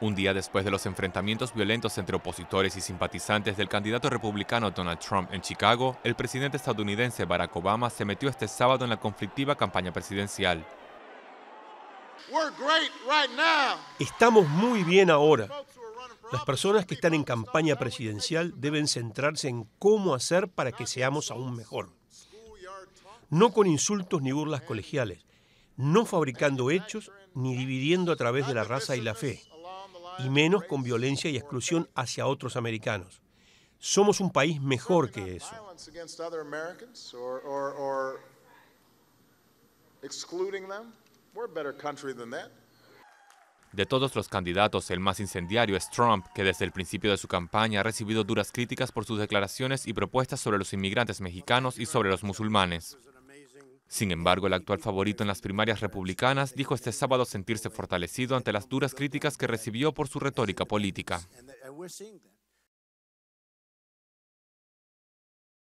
Un día después de los enfrentamientos violentos entre opositores y simpatizantes del candidato republicano Donald Trump en Chicago, el presidente estadounidense Barack Obama se metió este sábado en la conflictiva campaña presidencial. Estamos muy bien ahora. Las personas que están en campaña presidencial deben centrarse en cómo hacer para que seamos aún mejor. No con insultos ni burlas colegiales, no fabricando hechos ni dividiendo a través de la raza y la fe y menos con violencia y exclusión hacia otros americanos. Somos un país mejor que eso. De todos los candidatos, el más incendiario es Trump, que desde el principio de su campaña ha recibido duras críticas por sus declaraciones y propuestas sobre los inmigrantes mexicanos y sobre los musulmanes. Sin embargo, el actual favorito en las primarias republicanas dijo este sábado sentirse fortalecido ante las duras críticas que recibió por su retórica política.